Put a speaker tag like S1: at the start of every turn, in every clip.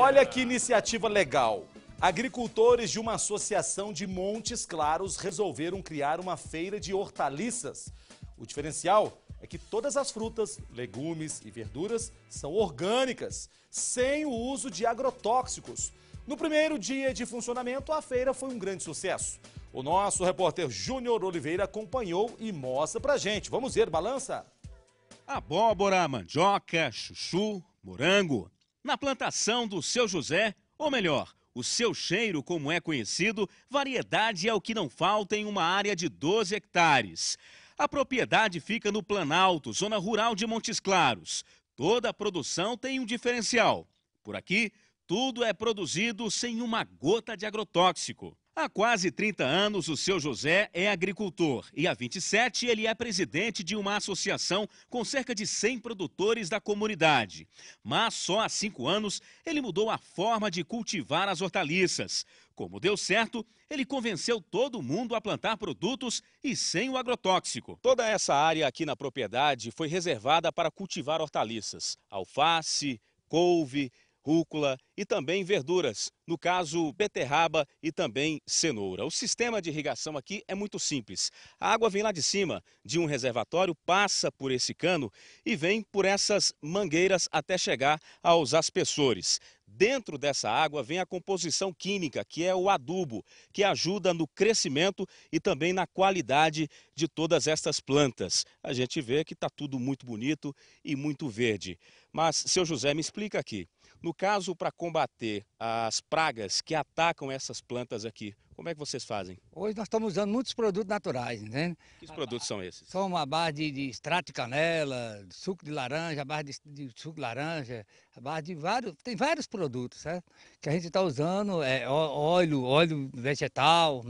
S1: Olha que iniciativa legal. Agricultores de uma associação de Montes Claros resolveram criar uma feira de hortaliças. O diferencial é que todas as frutas, legumes e verduras são orgânicas, sem o uso de agrotóxicos. No primeiro dia de funcionamento, a feira foi um grande sucesso. O nosso repórter Júnior Oliveira acompanhou e mostra pra gente. Vamos ver, balança? Abóbora, mandioca, chuchu, morango, na plantação do seu José, ou melhor, o seu cheiro, como é conhecido, variedade é o que não falta em uma área de 12 hectares. A propriedade fica no Planalto, zona rural de Montes Claros. Toda a produção tem um diferencial. Por aqui, tudo é produzido sem uma gota de agrotóxico. Há quase 30 anos, o seu José é agricultor e há 27 ele é presidente de uma associação com cerca de 100 produtores da comunidade. Mas só há cinco anos ele mudou a forma de cultivar as hortaliças. Como deu certo, ele convenceu todo mundo a plantar produtos e sem o agrotóxico. Toda essa área aqui na propriedade foi reservada para cultivar hortaliças: alface, couve, rúcula e também verduras, no caso beterraba e também cenoura. O sistema de irrigação aqui é muito simples. A água vem lá de cima, de um reservatório, passa por esse cano e vem por essas mangueiras até chegar aos aspersores. Dentro dessa água vem a composição química, que é o adubo, que ajuda no crescimento e também na qualidade de todas estas plantas. A gente vê que está tudo muito bonito e muito verde. Mas, seu José, me explica aqui. No caso, para combater as pragas que atacam essas plantas aqui como é que vocês fazem?
S2: Hoje nós estamos usando muitos produtos naturais, entende?
S1: Que produtos são esses?
S2: São uma base de, de extrato de canela, de suco de laranja, barra base de, de, suco de laranja, a base de vários, tem vários produtos, certo? Que a gente está usando, é óleo, óleo vegetal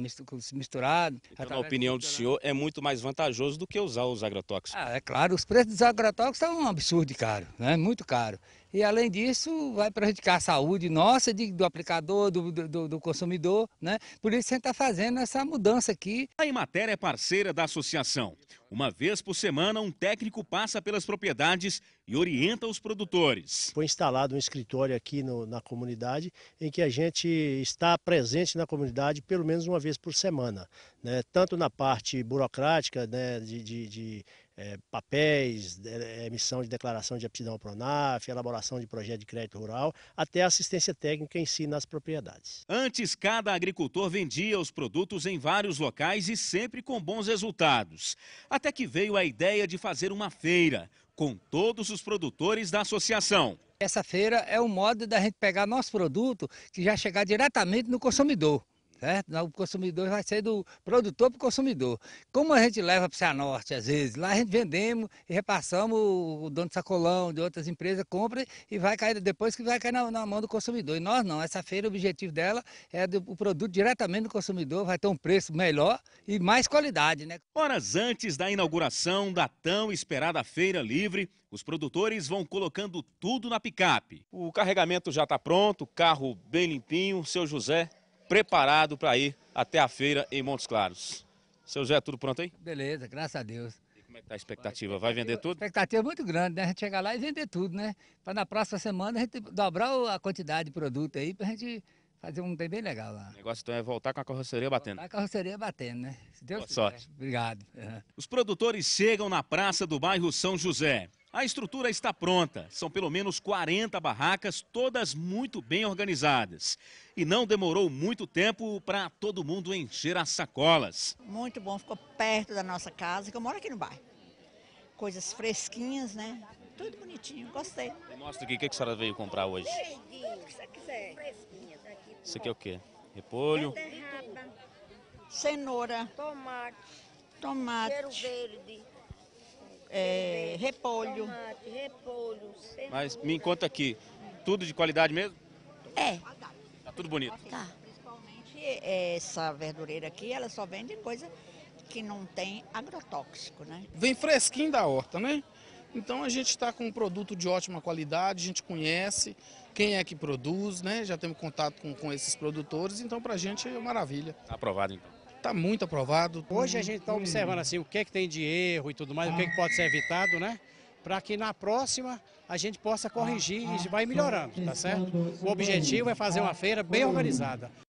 S2: misturado. Então, na opinião do senhor, é muito mais vantajoso do que usar os agrotóxicos? Ah, é claro, os preços dos agrotóxicos são um absurdo de caro, né? Muito caro. E além disso, vai prejudicar a saúde nossa, de, do aplicador, do, do, do consumidor, né? Por Vicente está fazendo essa mudança
S1: aqui. A Imatéria é parceira da associação. Uma vez por semana, um técnico passa pelas propriedades e orienta os
S2: produtores. Foi instalado um escritório aqui no, na comunidade em que a gente está presente na comunidade pelo menos uma vez por semana. Né? Tanto na parte burocrática, né, de, de, de é, papéis, é, emissão de declaração de aptidão ao PRONAF, elaboração de projeto de crédito rural, até assistência técnica em si nas propriedades.
S1: Antes, cada agricultor vendia os produtos em vários locais e sempre com bons resultados. Até que veio a ideia de fazer uma feira
S2: com todos os produtores da associação. Essa feira é o modo da gente pegar nosso produto que já chegar diretamente no consumidor. Certo? O consumidor vai ser do produtor para o consumidor. Como a gente leva para o Norte, às vezes, lá a gente vendemos e repassamos, o dono de sacolão, de outras empresas, compra e vai cair depois que vai cair na, na mão do consumidor. E nós não, essa feira o objetivo dela é do, o produto diretamente do consumidor, vai ter um preço melhor e mais qualidade.
S1: Né? Horas antes da inauguração da tão esperada feira livre, os produtores vão colocando tudo na picape. O carregamento já está pronto, carro bem limpinho. Seu José preparado para ir até a feira em Montes Claros. Seu Zé, tudo pronto aí?
S2: Beleza, graças a Deus.
S1: E como é que está a expectativa? Vai vender tudo? A
S2: expectativa é muito grande, né? A gente chegar lá e vender tudo, né? Para na próxima semana a gente dobrar a quantidade de produto aí para a gente fazer um bem legal lá. O
S1: negócio então é voltar com a carroceria batendo.
S2: Voltar com a carroceria batendo, né? Se Deus Boa sorte.
S1: Obrigado. Os produtores chegam na praça do bairro São José. A estrutura está pronta, são pelo menos 40 barracas, todas muito bem organizadas. E não demorou muito tempo para todo mundo encher as sacolas.
S2: Muito bom, ficou perto da nossa casa, que eu moro aqui no bairro. Coisas fresquinhas, né? Tudo bonitinho, gostei. Mostra aqui,
S1: o que a senhora veio comprar hoje?
S2: Tudo que você quiser. Isso aqui é o quê? Repolho? Beterraba. Cenoura. Tomate. Tomate. Cheiro verde é, repolho. Tomate, repolho. Cenoura. Mas
S1: me conta aqui, tudo de qualidade mesmo? É. Tá tudo bonito? Tá.
S2: Principalmente é, essa verdureira aqui, ela só vende coisa que não tem agrotóxico, né?
S1: Vem fresquinho da horta, né? Então a gente está com um produto de ótima qualidade, a gente conhece quem é que produz,
S2: né? Já temos contato com, com esses produtores, então para a gente é maravilha. Aprovado então está muito aprovado. Hoje a gente está observando assim o que, é que tem de erro e tudo mais, o que, é que pode ser evitado, né? Para que na próxima a gente possa corrigir e vai melhorando, tá certo? O objetivo é fazer uma feira bem organizada.